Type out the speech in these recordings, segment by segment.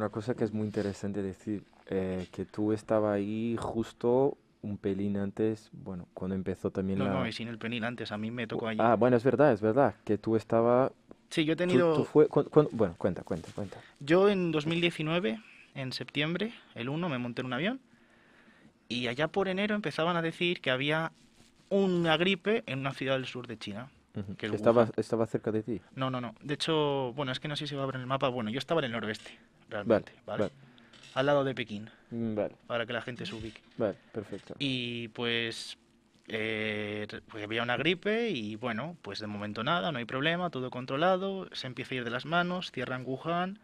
una cosa que es muy interesante decir, eh, que tú estabas ahí justo un pelín antes, bueno, cuando empezó también la... No, y sin el pelín antes, a mí me tocó oh, allí. Ah, bueno, es verdad, es verdad, que tú estabas... Sí, yo he tenido... bueno, cuenta, cuenta, cuenta. Yo en 2019, en septiembre, el 1, me monté en un avión y allá por enero empezaban a decir que había una gripe en una ciudad del sur de China estaba, ¿Estaba cerca de ti? No, no, no. De hecho, bueno, es que no sé si va a ver el mapa. Bueno, yo estaba en el noroeste, realmente, ¿vale? Al lado de Pekín. Mm, para que la gente se ubique. Vale, perfecto. Y pues, eh, pues había una gripe y bueno, pues de momento nada, no hay problema, todo controlado, se empieza a ir de las manos, cierran Wuhan,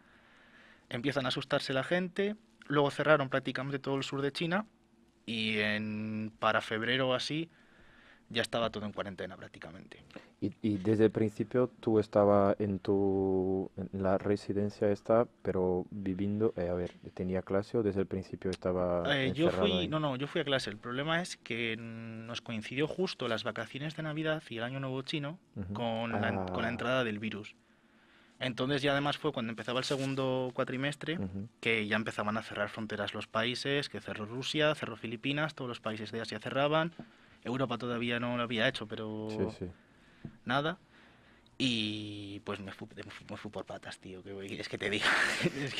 empiezan a asustarse la gente, luego cerraron prácticamente todo el sur de China y en, para febrero así ya estaba todo en cuarentena prácticamente. Y, desde el principio tú estabas en tu la residencia esta, pero viviendo, eh, a ver, tenía clase o desde el principio estaba eh, yo fui, no, no, yo fui a clase. El problema es que nos coincidió justo las vacaciones de Navidad y el Año Nuevo chino con, la, ah. con la entrada del virus. Entonces ya además fue cuando empezaba el segundo cuatrimestre que ya empezaban a cerrar fronteras los países, que cerró Rusia, cerró Filipinas, todos los países de Asia cerraban, Europa todavía no lo había hecho, pero nada. Y pues me fui, me por patas, tío. ¿Qué que te digo. es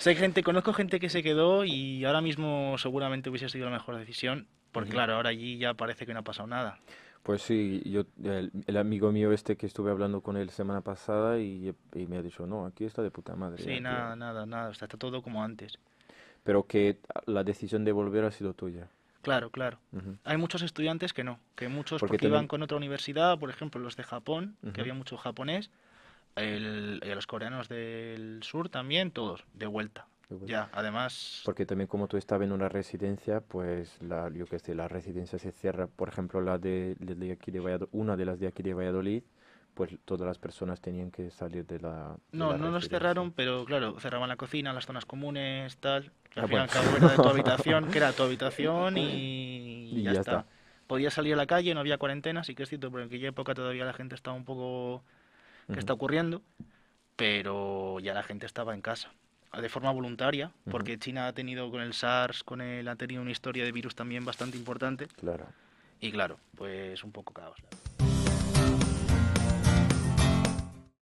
que, gente, conozco gente que se quedó y ahora mismo seguramente hubiese sido la mejor decisión. Porque claro, ahora allí ya parece que no ha pasado nada. Pues sí, yo, el, amigo mío este que estuve hablando con él semana pasada y, me ha dicho, no, aquí está de puta madre. Sí, eh, nada, nada, nada, está todo como antes. Pero que la decisión de volver ha sido tuya. Claro, claro. Hay muchos estudiantes que no, que muchos porque, iban con otra universidad, por ejemplo, los de Japón, que había mucho japonés, el, los coreanos del sur también, todos, de vuelta. Ya, además... Porque también como tú estabas en una residencia, pues la, yo que sé, la residencia se cierra, por ejemplo, la aquí de Valladolid, una de las de aquí de Valladolid, pues todas las personas tenían que salir de la... no, no nos cerraron, pero claro, cerraban la cocina, las zonas comunes, tal. Ah, al final de tu habitación, que era tu habitación y, ya, está. Podías salir a la calle, no había cuarentena, sí que es cierto, pero en aquella época todavía la gente estaba un poco... que está ocurriendo? Pero ya la gente estaba en casa de forma voluntaria, porque China ha tenido con el SARS, con el ha tenido una historia de virus también bastante importante. Claro. Y claro, pues un poco caos.